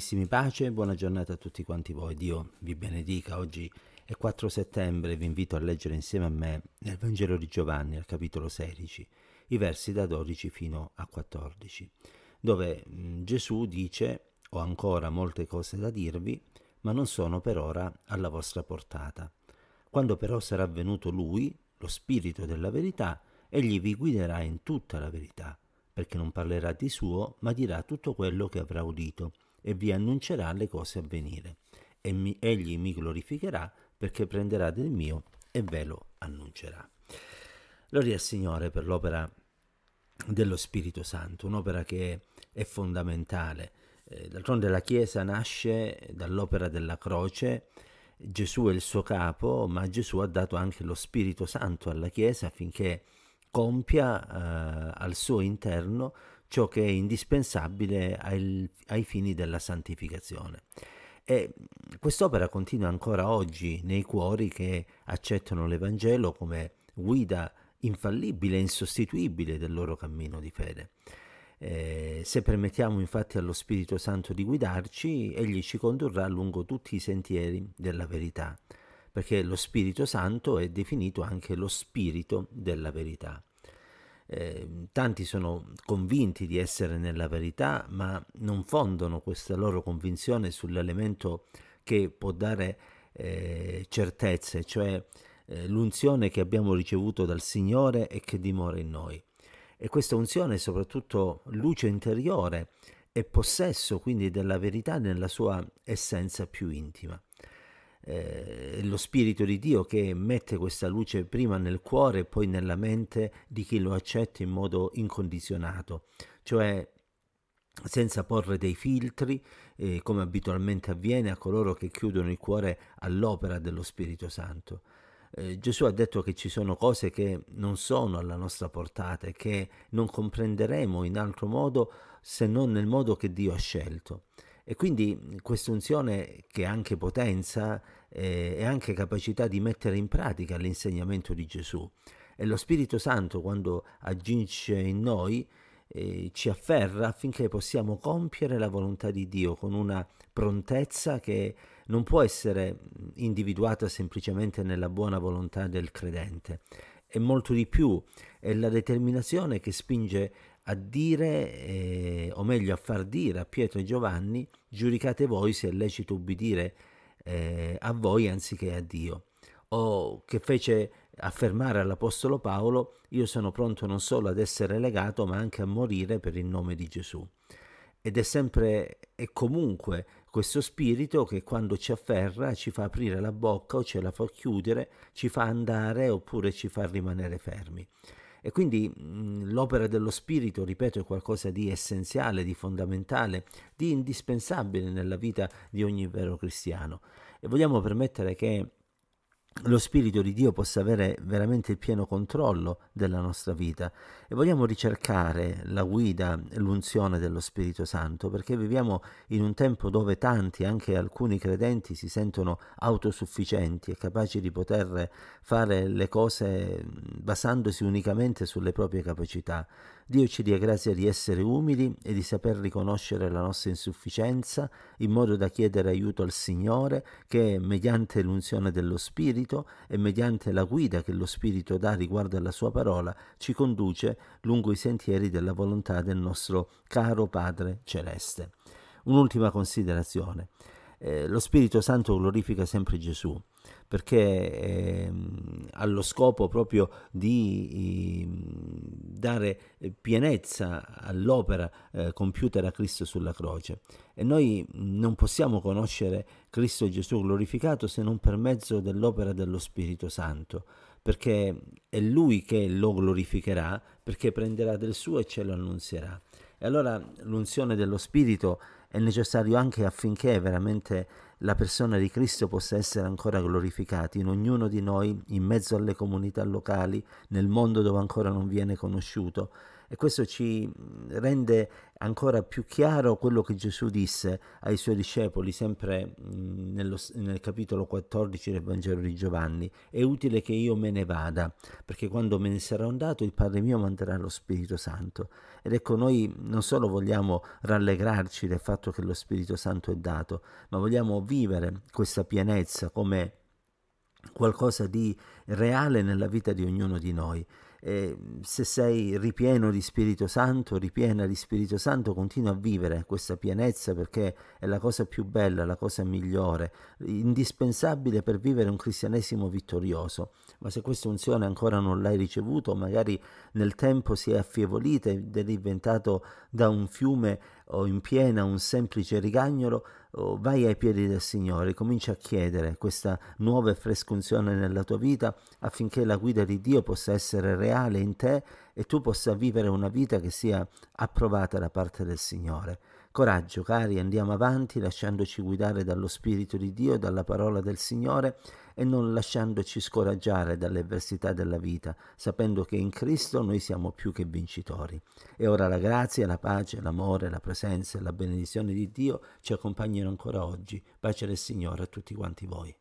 Carissimi pace, e buona giornata a tutti quanti voi, Dio vi benedica. Oggi è 4 settembre, vi invito a leggere insieme a me nel Vangelo di Giovanni al capitolo 16, i versi da 12 fino a 14, dove mm, Gesù dice ho ancora molte cose da dirvi, ma non sono per ora alla vostra portata. Quando però sarà venuto Lui, lo Spirito della verità, egli vi guiderà in tutta la verità, perché non parlerà di suo, ma dirà tutto quello che avrà udito e vi annuncerà le cose a venire. E mi, egli mi glorificherà perché prenderà del mio e ve lo annuncerà. Gloria al Signore per l'opera dello Spirito Santo, un'opera che è fondamentale. Eh, d'altronde la Chiesa nasce dall'opera della croce, Gesù è il suo capo, ma Gesù ha dato anche lo Spirito Santo alla Chiesa affinché compia eh, al suo interno ciò che è indispensabile ai, ai fini della santificazione. E quest'opera continua ancora oggi nei cuori che accettano l'Evangelo come guida infallibile e insostituibile del loro cammino di fede. Eh, se permettiamo infatti allo Spirito Santo di guidarci, egli ci condurrà lungo tutti i sentieri della verità, perché lo Spirito Santo è definito anche lo Spirito della verità. Eh, tanti sono convinti di essere nella verità, ma non fondano questa loro convinzione sull'elemento che può dare eh, certezze, cioè eh, l'unzione che abbiamo ricevuto dal Signore e che dimora in noi. E questa unzione è soprattutto luce interiore e possesso quindi della verità nella sua essenza più intima eh, lo Spirito di Dio che mette questa luce prima nel cuore e poi nella mente di chi lo accetta in modo incondizionato, cioè senza porre dei filtri, eh, come abitualmente avviene a coloro che chiudono il cuore all'opera dello Spirito Santo. Eh, Gesù ha detto che ci sono cose che non sono alla nostra portata e che non comprenderemo in altro modo se non nel modo che Dio ha scelto. E quindi questa unzione che è anche potenza eh, è anche capacità di mettere in pratica l'insegnamento di Gesù. E lo Spirito Santo quando agisce in noi eh, ci afferra affinché possiamo compiere la volontà di Dio con una prontezza che non può essere individuata semplicemente nella buona volontà del credente è molto di più, è la determinazione che spinge a dire, eh, o meglio a far dire a Pietro e Giovanni, giudicate voi se è lecito ubbidire eh, a voi anziché a Dio, o che fece affermare all'Apostolo Paolo, io sono pronto non solo ad essere legato, ma anche a morire per il nome di Gesù ed è sempre e comunque questo spirito che quando ci afferra ci fa aprire la bocca o ce la fa chiudere, ci fa andare oppure ci fa rimanere fermi. E quindi mh, mm, l'opera dello spirito, ripeto, è qualcosa di essenziale, di fondamentale, di indispensabile nella vita di ogni vero cristiano. E vogliamo permettere che lo Spirito di Dio possa avere veramente il pieno controllo della nostra vita e vogliamo ricercare la guida l'unzione dello Spirito Santo perché viviamo in un tempo dove tanti, anche alcuni credenti, si sentono autosufficienti e capaci di poter fare le cose basandosi unicamente sulle proprie capacità. Dio ci dia grazia di essere umili e di saper riconoscere la nostra insufficienza in modo da chiedere aiuto al Signore che mediante l'unzione dello Spirito spirito e mediante la guida che lo spirito dà riguardo alla sua parola ci conduce lungo i sentieri della volontà del nostro caro Padre Celeste. Un'ultima considerazione. Eh, lo Spirito Santo glorifica sempre Gesù perché eh, lo scopo proprio di eh, dare pienezza all'opera eh, compiuta da Cristo sulla croce. E noi non possiamo conoscere Cristo Gesù glorificato se non per mezzo dell'opera dello Spirito Santo, perché è Lui che lo glorificherà, perché prenderà del suo e ce lo annunzierà. E allora l'unzione dello Spirito è necessario anche affinché veramente la persona di Cristo possa essere ancora glorificata in ognuno di noi, in mezzo alle comunità locali, nel mondo dove ancora non viene conosciuto. E questo ci mm, rende ancora più chiaro quello che Gesù disse ai suoi discepoli, sempre mm, nello, nel capitolo 14 del Vangelo di Giovanni. È utile che io me ne vada, perché quando me ne sarà andato il Padre mio manderà lo Spirito Santo. Ed ecco, noi non solo vogliamo rallegrarci del fatto che lo Spirito Santo è dato, ma vogliamo vivere questa pienezza come qualcosa di reale nella vita di ognuno di noi. E se sei ripieno di Spirito Santo, ripiena di Spirito Santo, continua a vivere questa pienezza perché è la cosa più bella, la cosa migliore, indispensabile per vivere un cristianesimo vittorioso. Ma se questa unzione ancora non l'hai ricevuto, magari nel tempo si è affievolita ed è diventato da un fiume o in piena un semplice rigagnolo, vai ai piedi del Signore, comincia a chiedere questa nuova e fresca unzione nella tua vita affinché la guida di Dio possa essere reale in te e tu possa vivere una vita che sia approvata da parte del Signore. Coraggio, cari, andiamo avanti lasciandoci guidare dallo Spirito di Dio e dalla parola del Signore e non lasciandoci scoraggiare dalle avversità della vita, sapendo che in Cristo noi siamo più che vincitori. E ora la grazia, la pace, l'amore, la presenza e la benedizione di Dio ci accompagnano ancora oggi. Pace del Signore a tutti quanti voi.